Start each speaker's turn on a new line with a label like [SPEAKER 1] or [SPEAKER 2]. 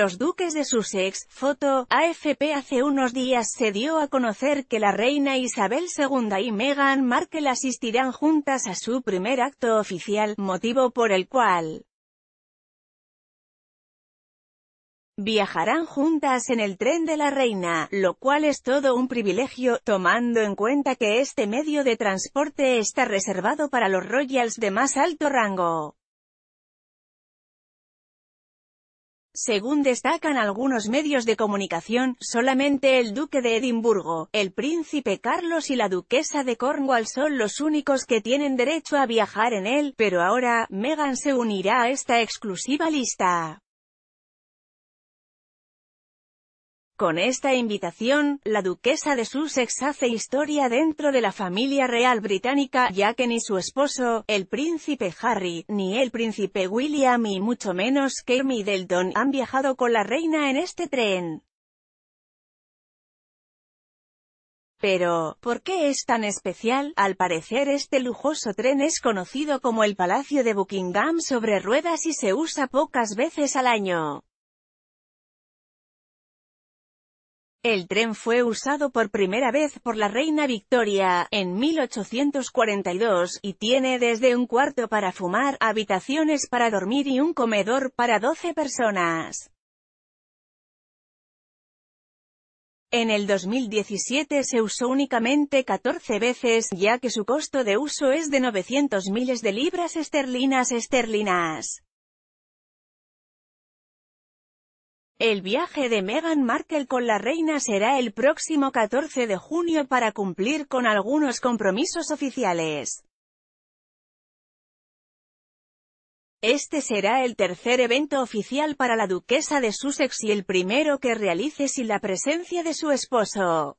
[SPEAKER 1] los duques de Sussex, foto, AFP Hace unos días se dio a conocer que la reina Isabel II y Meghan Markle asistirán juntas a su primer acto oficial, motivo por el cual viajarán juntas en el tren de la reina, lo cual es todo un privilegio, tomando en cuenta que este medio de transporte está reservado para los royals de más alto rango. Según destacan algunos medios de comunicación, solamente el duque de Edimburgo, el príncipe Carlos y la duquesa de Cornwall son los únicos que tienen derecho a viajar en él, pero ahora, Meghan se unirá a esta exclusiva lista. Con esta invitación, la duquesa de Sussex hace historia dentro de la familia real británica, ya que ni su esposo, el príncipe Harry, ni el príncipe William y mucho menos Kate Delton, han viajado con la reina en este tren. Pero, ¿por qué es tan especial? Al parecer este lujoso tren es conocido como el Palacio de Buckingham sobre ruedas y se usa pocas veces al año. El tren fue usado por primera vez por la reina Victoria, en 1842, y tiene desde un cuarto para fumar, habitaciones para dormir y un comedor para 12 personas. En el 2017 se usó únicamente 14 veces, ya que su costo de uso es de 900 miles de libras esterlinas esterlinas. El viaje de Meghan Markle con la reina será el próximo 14 de junio para cumplir con algunos compromisos oficiales. Este será el tercer evento oficial para la duquesa de Sussex y el primero que realice sin la presencia de su esposo.